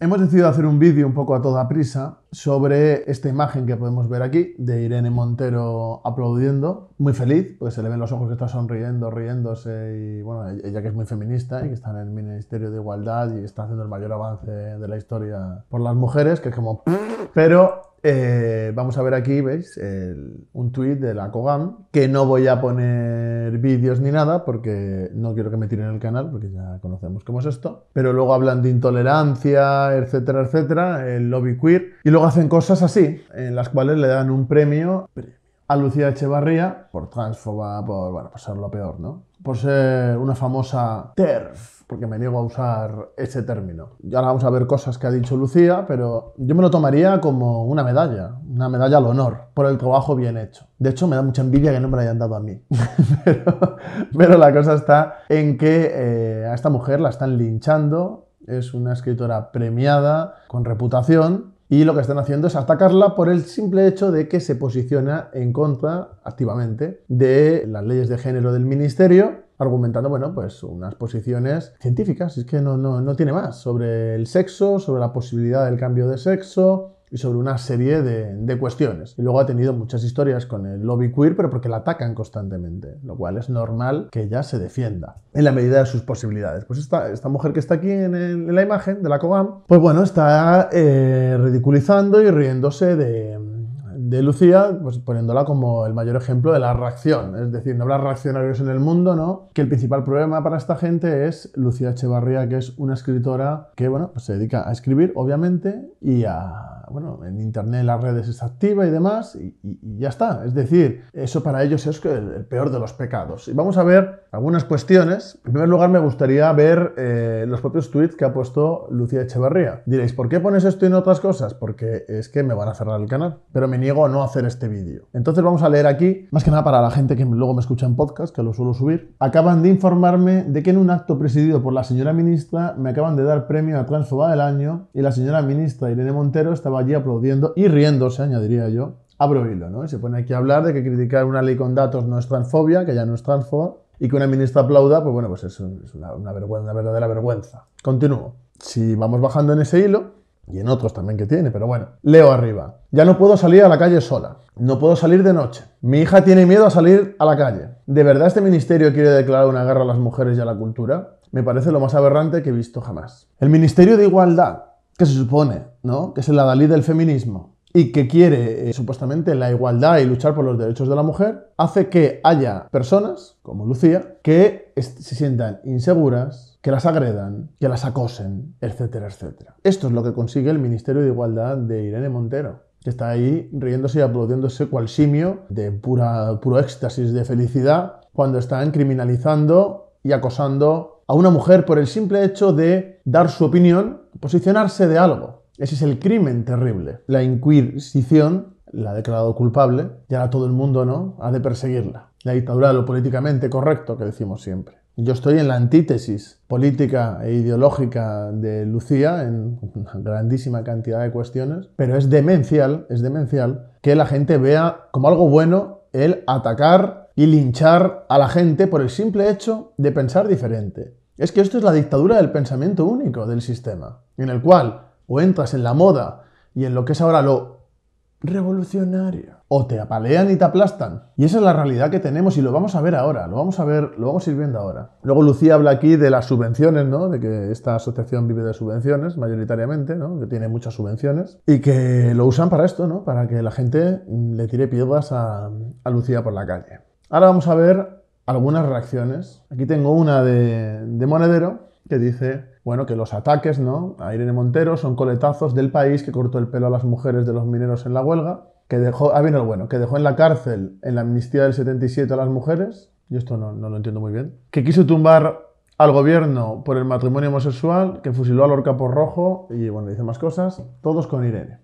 Hemos decidido hacer un vídeo un poco a toda prisa sobre esta imagen que podemos ver aquí de Irene Montero aplaudiendo, muy feliz, porque se le ven los ojos que está sonriendo, riéndose y bueno, ella que es muy feminista y que está en el Ministerio de Igualdad y está haciendo el mayor avance de la historia por las mujeres, que es como... Pero eh, vamos a ver aquí, veis, un tuit de la Cogan. que no voy a poner vídeos ni nada porque no quiero que me tiren el canal, porque ya conocemos cómo es esto. Pero luego hablan de intolerancia, etcétera, etcétera, el lobby queer. Y luego hacen cosas así, en las cuales le dan un premio a Lucía Echevarría por transfoba, por, bueno, por ser lo peor, ¿no? Por ser una famosa TERF porque me niego a usar ese término. Y ahora vamos a ver cosas que ha dicho Lucía, pero yo me lo tomaría como una medalla, una medalla al honor por el trabajo bien hecho. De hecho, me da mucha envidia que no me la hayan dado a mí. pero, la cosa está en que eh, a esta mujer la están linchando, es una escritora premiada, con reputación, y lo que están haciendo es atacarla por el simple hecho de que se posiciona en contra activamente de las leyes de género del ministerio, argumentando, bueno, pues unas posiciones científicas, es que no, no, no tiene más, sobre el sexo, sobre la posibilidad del cambio de sexo, y sobre una serie de, de, cuestiones. Y luego ha tenido muchas historias con el lobby queer, pero porque la atacan constantemente, lo cual es normal que ella se defienda en la medida de sus posibilidades. Pues esta, esta mujer que está aquí en, la imagen de la COGAM, pues bueno, está eh, ridiculizando y riéndose de, de Lucía, pues poniéndola como el mayor ejemplo de la reacción. Es decir, no habrá reaccionarios en el mundo, ¿no? Que el principal problema para esta gente es Lucía Echevarría, que es una escritora que, bueno, pues se dedica a escribir, obviamente, y a bueno, en Internet las redes es activa y demás, y, ya está. Es decir, eso para ellos es el, el, peor de los pecados. Y vamos a ver algunas cuestiones. En primer lugar, me gustaría ver eh, los propios tweets que ha puesto Lucía Echevarría. Diréis, ¿por qué pones esto y no otras cosas? Porque es que me van a cerrar el canal, pero me niego a no hacer este vídeo. Entonces vamos a leer aquí, más que nada para la gente que luego me escucha en podcast, que lo suelo subir. Acaban de informarme de que en un acto presidido por la señora ministra me acaban de dar premio a Transfoba del año y la señora ministra Irene Montero estaba allí aplaudiendo y riéndose, añadiría yo, abro hilo, ¿no? Y se pone aquí a hablar de que criticar una ley con datos no es transfobia, que ya no es transfobia, y que una ministra aplauda, pues bueno, pues es, una, vergüenza, una verdadera vergüenza. Continúo. Si vamos bajando en ese hilo, y en otros también que tiene, pero bueno, leo arriba. Ya no puedo salir a la calle sola. No puedo salir de noche. Mi hija tiene miedo a salir a la calle. ¿De verdad este ministerio quiere declarar una guerra a las mujeres y a la cultura? Me parece lo más aberrante que he visto jamás. El Ministerio de Igualdad que se supone, ¿no? Que es la adalid del feminismo y que quiere eh, supuestamente la igualdad y luchar por los derechos de la mujer, hace que haya personas, como Lucía, que se sientan inseguras, que las agredan, que las acosen, etcétera, etcétera. Esto es lo que consigue el Ministerio de Igualdad de Irene Montero que está ahí riéndose y aplaudiéndose cual simio de pura, puro éxtasis de felicidad cuando están criminalizando y acosando a una mujer por el simple hecho de dar su opinión posicionarse de algo. Ese es el crimen terrible. La Inquisición la ha declarado culpable y ahora todo el mundo no ha de perseguirla. La dictadura de lo políticamente correcto que decimos siempre. Yo estoy en la antítesis política e ideológica de Lucía en una grandísima cantidad de cuestiones, pero es demencial, es demencial que la gente vea como algo bueno el atacar y linchar a la gente por el simple hecho de pensar diferente es que esto es la dictadura del pensamiento único del sistema, en el cual o entras en la moda y en lo que es ahora lo revolucionario, o te apalean y te aplastan. Y esa es la realidad que tenemos y lo vamos a ver ahora, lo vamos a ver, lo vamos a ir viendo ahora. Luego Lucía habla aquí de las subvenciones, ¿no? De que esta asociación vive de subvenciones mayoritariamente, ¿no? Que tiene muchas subvenciones y que lo usan para esto, ¿no? Para que la gente le tire piedras a, a Lucía por la calle. Ahora vamos a ver algunas reacciones. Aquí tengo una de, Monedero que dice, bueno, que los ataques ¿no? a Irene Montero son coletazos del país que cortó el pelo a las mujeres de los mineros en la huelga, que dejó, ah, bueno, que dejó en la cárcel en la amnistía del 77 a las mujeres, y esto no, no lo entiendo muy bien, que quiso tumbar al gobierno por el matrimonio homosexual, que fusiló a Lorca por rojo, y bueno, dice más cosas, todos con Irene.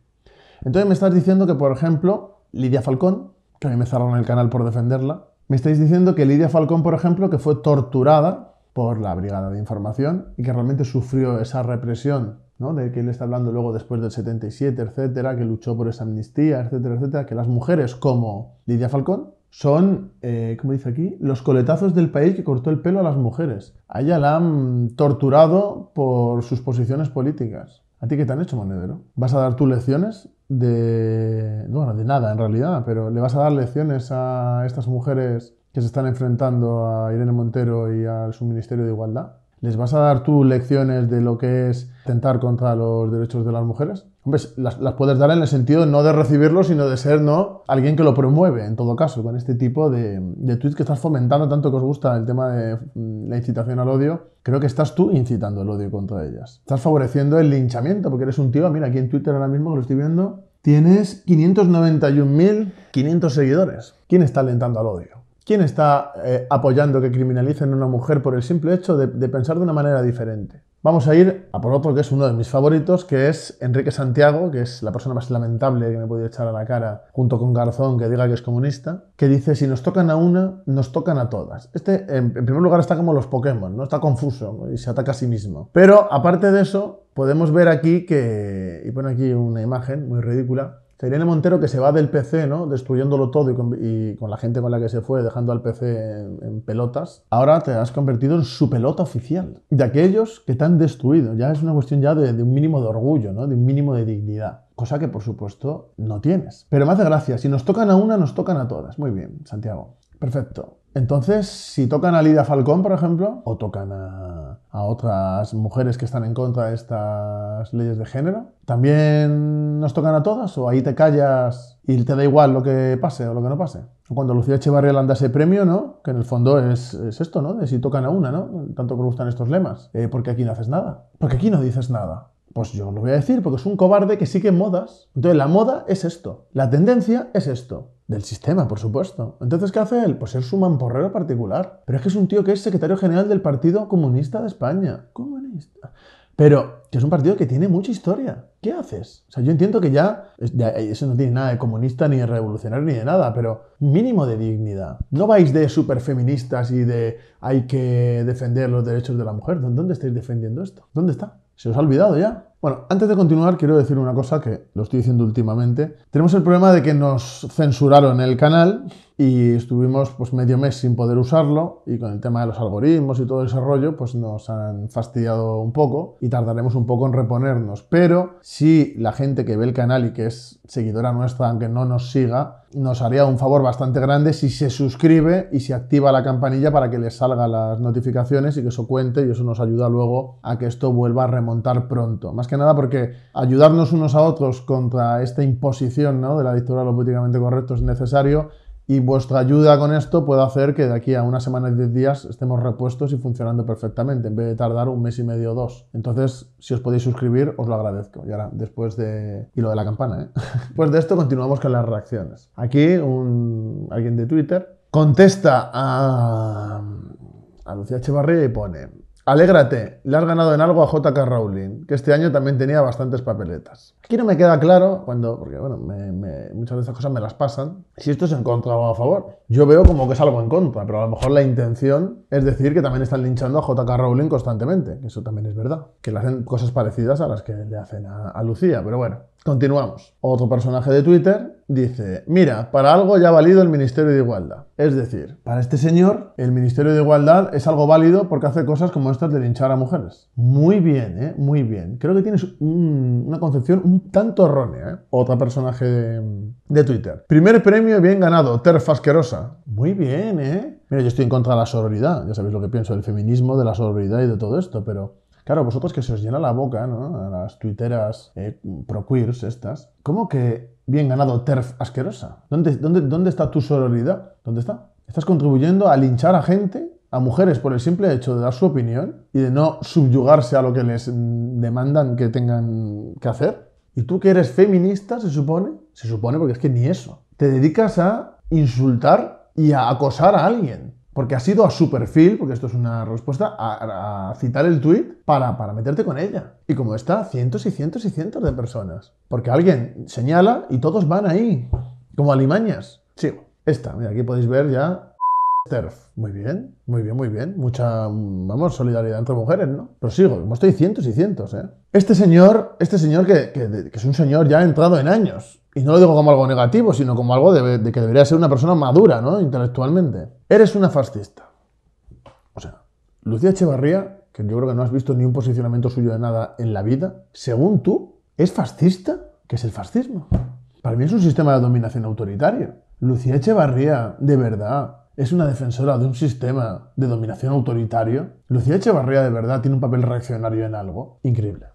Entonces me estás diciendo que, por ejemplo, Lidia Falcón, que a mí me cerraron el canal por defenderla, me estáis diciendo que Lidia Falcón, por ejemplo, que fue torturada por la Brigada de Información y que realmente sufrió esa represión, ¿no? De que él está hablando luego después del 77, etcétera, que luchó por esa amnistía, etcétera, etcétera, que las mujeres como Lidia Falcón son, eh, como dice aquí, los coletazos del país que cortó el pelo a las mujeres. A ella la han torturado por sus posiciones políticas. ¿A ti qué te han hecho, monedero? ¿Vas a dar tus lecciones de. Bueno, de nada en realidad, pero ¿le vas a dar lecciones a estas mujeres que se están enfrentando a Irene Montero y al su Ministerio de Igualdad? ¿Les vas a dar tú lecciones de lo que es tentar contra los derechos de las mujeres? Hombre, las, puedes dar en el sentido no de recibirlo, sino de ser ¿no? alguien que lo promueve, en todo caso, con este tipo de, de tweets que estás fomentando tanto que os gusta el tema de mm, la incitación al odio. Creo que estás tú incitando el odio contra ellas. Estás favoreciendo el linchamiento, porque eres un tío, mira, aquí en Twitter ahora mismo que lo estoy viendo, tienes 591.500 seguidores. ¿Quién está alentando al odio? ¿Quién está eh, apoyando que criminalicen a una mujer por el simple hecho de, pensar de una manera diferente? Vamos a ir a por otro que es uno de mis favoritos, que es Enrique Santiago, que es la persona más lamentable que me he podido echar a la cara, junto con Garzón, que diga que es comunista, que dice, si nos tocan a una, nos tocan a todas. Este, en, primer lugar, está como los Pokémon, ¿no? Está confuso y se ataca a sí mismo. Pero, aparte de eso, podemos ver aquí que, y pone aquí una imagen muy ridícula, que Montero que se va del PC, ¿no? Destruyéndolo todo y con, la gente con la que se fue, dejando al PC en, pelotas. Ahora te has convertido en su pelota oficial. De aquellos que te han destruido. Ya es una cuestión ya de, un mínimo de orgullo, ¿no? De un mínimo de dignidad cosa que por supuesto no tienes. Pero más de gracia, si nos tocan a una, nos tocan a todas. Muy bien, Santiago. Perfecto. Entonces, si tocan a Lidia Falcón, por ejemplo, o tocan a, otras mujeres que están en contra de estas leyes de género, ¿también nos tocan a todas? ¿O ahí te callas y te da igual lo que pase o lo que no pase? Cuando Lucía Echevarría anda ese premio, ¿no? Que en el fondo es, esto, ¿no? De si tocan a una, ¿no? Tanto que gustan estos lemas. Eh, porque aquí no haces nada. Porque aquí no dices nada. Pues yo lo voy a decir, porque es un cobarde que sigue modas. Entonces, la moda es esto. La tendencia es esto. Del sistema, por supuesto. Entonces, ¿qué hace él? Pues es un mamporrero particular. Pero es que es un tío que es secretario general del Partido Comunista de España. Comunista. Pero que es un partido que tiene mucha historia. ¿Qué haces? O sea, yo entiendo que ya, ya, eso no tiene nada de comunista, ni de revolucionario, ni de nada, pero mínimo de dignidad. No vais de superfeministas y de hay que defender los derechos de la mujer. ¿Dónde estáis defendiendo esto? ¿Dónde está? ¿Se os ha olvidado ya? Bueno, antes de continuar quiero decir una cosa que lo estoy diciendo últimamente. Tenemos el problema de que nos censuraron el canal y estuvimos pues medio mes sin poder usarlo y con el tema de los algoritmos y todo ese rollo pues nos han fastidiado un poco y tardaremos un poco en reponernos. Pero si la gente que ve el canal y que es seguidora nuestra aunque no nos siga, nos haría un favor bastante grande si se suscribe y se activa la campanilla para que les salgan las notificaciones y que eso cuente y eso nos ayuda luego a que esto vuelva a remontar pronto nada porque ayudarnos unos a otros contra esta imposición de la dictadura de lo políticamente correcto es necesario y vuestra ayuda con esto puede hacer que de aquí a una semana y 10 días estemos repuestos y funcionando perfectamente, en vez de tardar un mes y medio o dos. Entonces, si os podéis suscribir, os lo agradezco. Y ahora, después de... Y lo de la campana, ¿eh? Después de esto, continuamos con las reacciones. Aquí, un... alguien de Twitter contesta a... a Lucía Echevarría y pone... Alégrate, le has ganado en algo a JK Rowling, que este año también tenía bastantes papeletas. Aquí no me queda claro cuando, porque bueno, muchas de esas cosas me las pasan, si esto es en contra o a favor. Yo veo como que es algo en contra, pero a lo mejor la intención es decir que también están linchando a JK Rowling constantemente, eso también es verdad, que le hacen cosas parecidas a las que le hacen a, Lucía, pero bueno, continuamos. Otro personaje de Twitter dice, mira, para algo ya ha valido el Ministerio de Igualdad. Es decir, para este señor, el Ministerio de Igualdad es algo válido porque hace cosas como estas de linchar a mujeres. Muy bien, ¿eh? Muy bien. Creo que tienes una concepción tanto errónea. ¿eh? Otra personaje de, Twitter. Primer premio bien ganado, TERF Asquerosa. Muy bien, ¿eh? Mira, yo estoy en contra de la sororidad. Ya sabéis lo que pienso del feminismo, de la sororidad y de todo esto, pero Claro, vosotros que se os llena la boca, ¿no? A las tuiteras eh, pro-queers estas. ¿Cómo que bien ganado TERF asquerosa? ¿Dónde, dónde, ¿Dónde está tu sororidad? ¿Dónde está? ¿Estás contribuyendo a linchar a gente, a mujeres, por el simple hecho de dar su opinión y de no subyugarse a lo que les mm, demandan que tengan que hacer? Y tú que eres feminista, se supone, se supone porque es que ni eso. Te dedicas a insultar y a acosar a alguien. Porque ha sido a su perfil, porque esto es una respuesta, a, citar el tweet para, para, meterte con ella. Y como está, cientos y cientos y cientos de personas. Porque alguien señala y todos van ahí, como alimañas. Sí, esta, mira, aquí podéis ver ya muy bien, muy bien, muy bien. Mucha, mm, vamos, solidaridad entre mujeres, ¿no? Pero sigo, como estoy cientos y cientos, ¿eh? Este señor, este señor que, es un señor ya entrado en años, y no lo digo como algo negativo, sino como algo de, que debería ser una persona madura, ¿no? Intelectualmente. Eres una fascista. O sea, Lucía Echevarría, que yo creo que no has visto ni un posicionamiento suyo de nada en la vida, según tú, es fascista. que es el fascismo? Para mí es un sistema de dominación autoritaria. Lucía Echevarría, de verdad, es una defensora de un sistema de dominación autoritario, Lucía Echevarría de verdad tiene un papel reaccionario en algo increíble.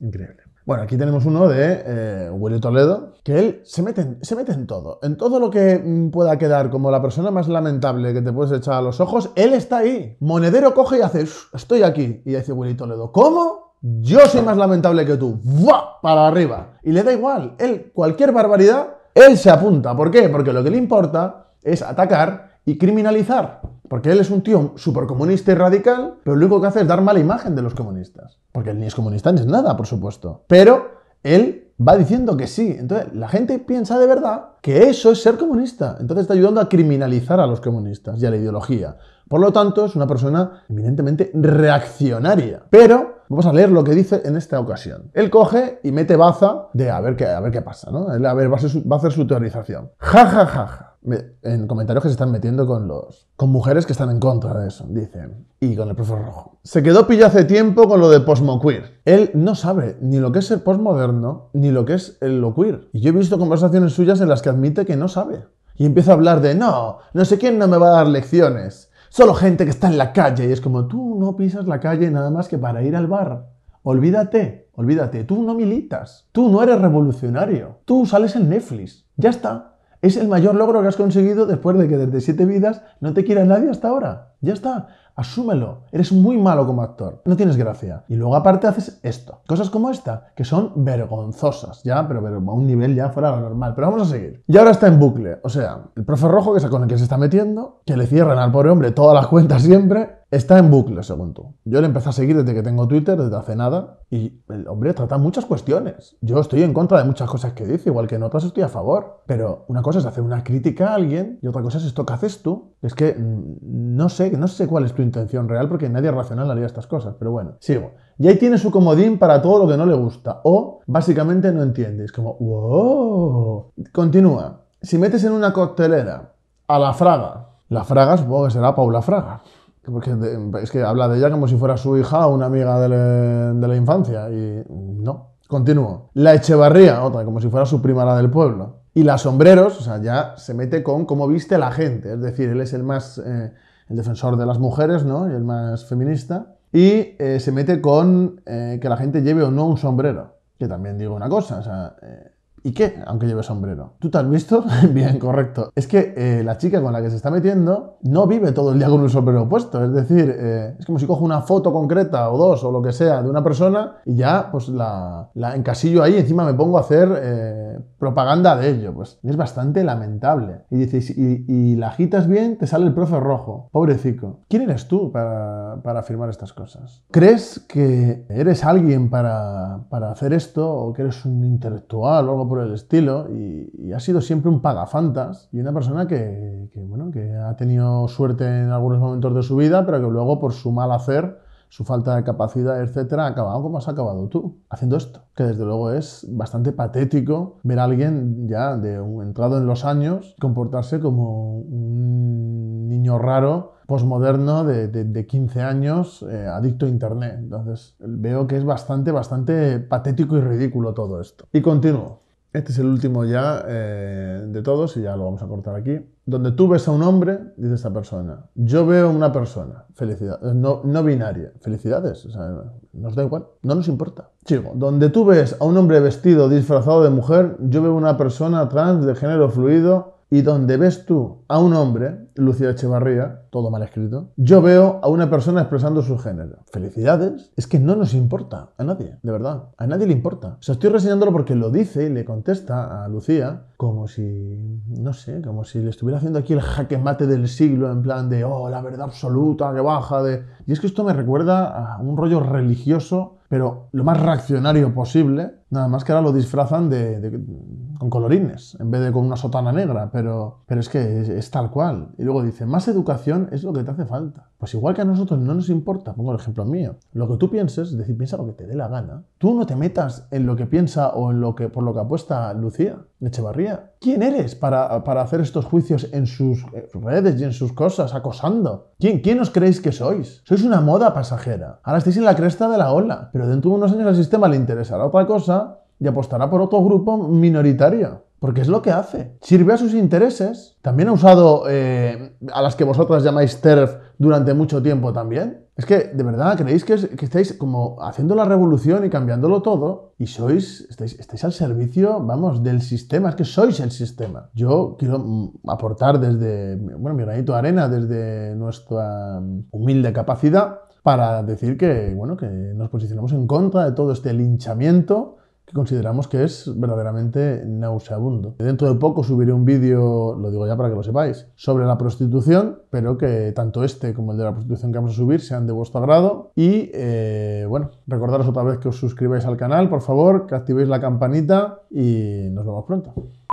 Increíble. Bueno, aquí tenemos uno de eh, Willy Toledo, que él se mete, en, se mete en todo. En todo lo que mm, pueda quedar como la persona más lamentable que te puedes echar a los ojos, él está ahí. Monedero coge y hace, estoy aquí. Y dice Willy Toledo, ¿cómo? Yo soy más lamentable que tú. ¡Buah! Para arriba. Y le da igual. Él, cualquier barbaridad, él se apunta. ¿Por qué? Porque lo que le importa es atacar y criminalizar. Porque él es un tío supercomunista y radical, pero lo único que hace es dar mala imagen de los comunistas. Porque él ni es comunista ni es nada, por supuesto. Pero él va diciendo que sí. Entonces, la gente piensa de verdad que eso es ser comunista. Entonces está ayudando a criminalizar a los comunistas y a la ideología. Por lo tanto, es una persona eminentemente reaccionaria. Pero Vamos a leer lo que dice en esta ocasión. Él coge y mete baza de a ver qué, a ver qué pasa, ¿no? a ver, va a, va a hacer su teorización. Ja, ja, ja, ja en comentarios que se están metiendo con los con mujeres que están en contra de eso, dicen, y con el profesor rojo. Se quedó pillo hace tiempo con lo de posmoqueer. Él no sabe ni lo que es el posmoderno ni lo que es el lo queer. Y yo he visto conversaciones suyas en las que admite que no sabe y empieza a hablar de no, no sé quién no me va a dar lecciones, solo gente que está en la calle y es como tú no pisas la calle nada más que para ir al bar. Olvídate, olvídate, tú no militas, tú no eres revolucionario, tú sales en Netflix, ya está, es el mayor logro que has conseguido después de que desde siete vidas no te quiera nadie hasta ahora. Ya está, asúmelo. Eres muy malo como actor, no tienes gracia. Y luego aparte haces esto. Cosas como esta, que son vergonzosas, ya, pero, a un nivel ya fuera de lo normal. Pero vamos a seguir. Y ahora está en bucle. O sea, el profe rojo, que es con el que se está metiendo, que le cierran al pobre hombre todas las cuentas siempre, está en bucle, según tú. Yo le empecé a seguir desde que tengo Twitter, desde hace nada, y el hombre trata muchas cuestiones. Yo estoy en contra de muchas cosas que dice, igual que en otras estoy a favor. Pero una cosa es hacer una crítica a alguien y otra cosa es esto que haces tú. Es que mm, no sé que no sé cuál es tu intención real porque nadie racional haría estas cosas, pero bueno, sigo. Y ahí tiene su comodín para todo lo que no le gusta o básicamente no entiendes, como, wow. Continúa. Si metes en una coctelera a la Fraga, la Fraga supongo que será Paula Fraga. Porque es que habla de ella como si fuera su hija o una amiga de, la infancia. Y no. Continúo. La Echevarría, otra, como si fuera su prima la del pueblo. Y las Sombreros, o sea, ya se mete con cómo viste la gente. Es decir, él es el más eh, el defensor de las mujeres, ¿no? Y el más feminista. Y eh, se mete con eh, que la gente lleve o no un sombrero. Que también digo una cosa, o sea, eh, ¿Y qué? Aunque lleve sombrero. ¿Tú te has visto? Bien, correcto. Es que eh, la chica con la que se está metiendo no vive todo el día con un sombrero puesto. Es decir, eh, es como si cojo una foto concreta o dos o lo que sea de una persona y ya pues la, la encasillo ahí encima me pongo a hacer eh, propaganda de ello. Pues es bastante lamentable. Y dices, y, la agitas bien, te sale el profe rojo. Pobrecico. ¿Quién eres tú para, para afirmar estas cosas? ¿Crees que eres alguien para, para hacer esto o que eres un intelectual o algo por el estilo, y, ha sido siempre un pagafantas y una persona que, bueno, que ha tenido suerte en algunos momentos de su vida, pero que luego por su mal hacer, su falta de capacidad, etcétera, ha acabado como has acabado tú, haciendo esto. Que desde luego es bastante patético ver a alguien ya de un entrado en los años comportarse como un niño raro posmoderno de, 15 años, eh, adicto a Internet. Entonces, veo que es bastante, bastante patético y ridículo todo esto. Y continúo. Este es el último ya eh, de todos y ya lo vamos a cortar aquí. Donde tú ves a un hombre, dice esta persona, yo veo una persona, felicidad, eh, no, no binaria, felicidades, nos da igual, no nos importa. Chico, donde tú ves a un hombre vestido, disfrazado de mujer, yo veo una persona trans de género fluido, y donde ves tú a un hombre, Lucía Echevarría, todo mal escrito, yo veo a una persona expresando su género. Felicidades, es que no nos importa a nadie, de verdad, a nadie le importa. O sea, estoy reseñándolo porque lo dice y le contesta a Lucía como si, no sé, como si le estuviera haciendo aquí el jaque mate del siglo en plan de, oh, la verdad absoluta que baja de... Y es que esto me recuerda a un rollo religioso pero lo más reaccionario posible, Nada más que ahora lo disfrazan de, con colorines, en vez de con una sotana negra, pero, pero es que es, tal cual. Y luego dice, más educación es lo que te hace falta. Pues igual que a nosotros no nos importa, pongo el ejemplo mío, lo que tú pienses, es decir, piensa lo que te dé la gana. Tú no te metas en lo que piensa o en lo que, por lo que apuesta Lucía Echevarría. ¿Quién eres para, para hacer estos juicios en sus eh, redes y en sus cosas, acosando? ¿Quién, ¿Quién os creéis que sois? Sois una moda pasajera. Ahora estáis en la cresta de la ola, pero dentro de unos años al sistema le interesará otra cosa y apostará por otro grupo minoritario. Porque es lo que hace. Sirve a sus intereses. También ha usado eh, a las que vosotras llamáis TERF durante mucho tiempo también. Es que, de verdad, creéis que, estáis como haciendo la revolución y cambiándolo todo y sois, estáis, estáis al servicio, vamos, del sistema. Es que sois el sistema. Yo quiero mm, aportar desde, bueno, mi granito de arena, desde nuestra mm, humilde capacidad para decir que, bueno, que nos posicionamos en contra de todo este linchamiento que consideramos que es verdaderamente nauseabundo. Dentro de poco subiré un vídeo, lo digo ya para que lo sepáis, sobre la prostitución, pero que tanto este como el de la prostitución que vamos a subir sean de vuestro agrado. Y eh, bueno, recordaros otra vez que os suscribáis al canal, por favor, que activéis la campanita y nos vemos pronto.